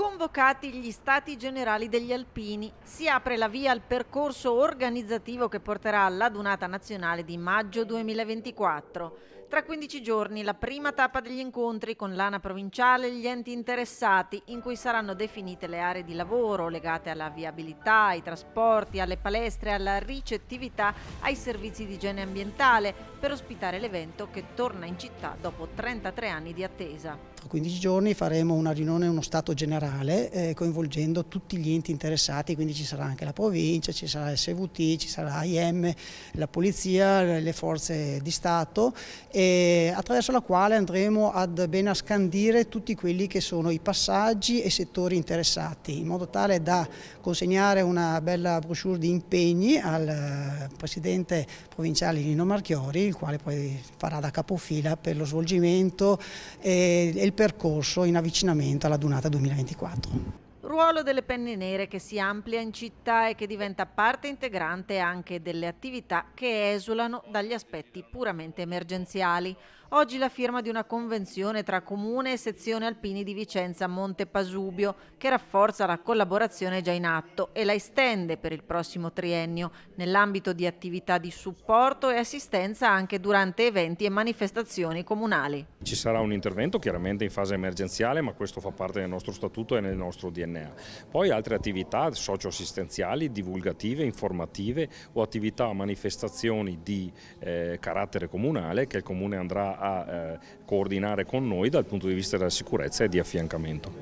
Convocati gli stati generali degli alpini, si apre la via al percorso organizzativo che porterà alla all'adunata nazionale di maggio 2024. Tra 15 giorni la prima tappa degli incontri con l'ANA provinciale e gli enti interessati, in cui saranno definite le aree di lavoro legate alla viabilità, ai trasporti, alle palestre, alla ricettività, ai servizi di igiene ambientale, per ospitare l'evento che torna in città dopo 33 anni di attesa. Tra 15 giorni faremo una riunione, uno stato generale locale eh, coinvolgendo tutti gli enti interessati, quindi ci sarà anche la provincia, ci sarà SVT, ci sarà IM, la polizia, le forze di Stato, attraverso la quale andremo ad ben a scandire tutti quelli che sono i passaggi e settori interessati, in modo tale da consegnare una bella brochure di impegni al eh, Presidente provinciale Lino Marchiori, il quale poi farà da capofila per lo svolgimento eh, e il percorso in avvicinamento alla Dunata 2024. 2024. Ruolo delle penne nere che si amplia in città e che diventa parte integrante anche delle attività che esulano dagli aspetti puramente emergenziali. Oggi la firma di una convenzione tra Comune e Sezione Alpini di Vicenza Monte Pasubio che rafforza la collaborazione già in atto e la estende per il prossimo triennio nell'ambito di attività di supporto e assistenza anche durante eventi e manifestazioni comunali. Ci sarà un intervento chiaramente in fase emergenziale ma questo fa parte del nostro statuto e nel nostro DNA. Poi altre attività socioassistenziali, divulgative, informative o attività manifestazioni di eh, carattere comunale che il Comune andrà a eh, coordinare con noi dal punto di vista della sicurezza e di affiancamento.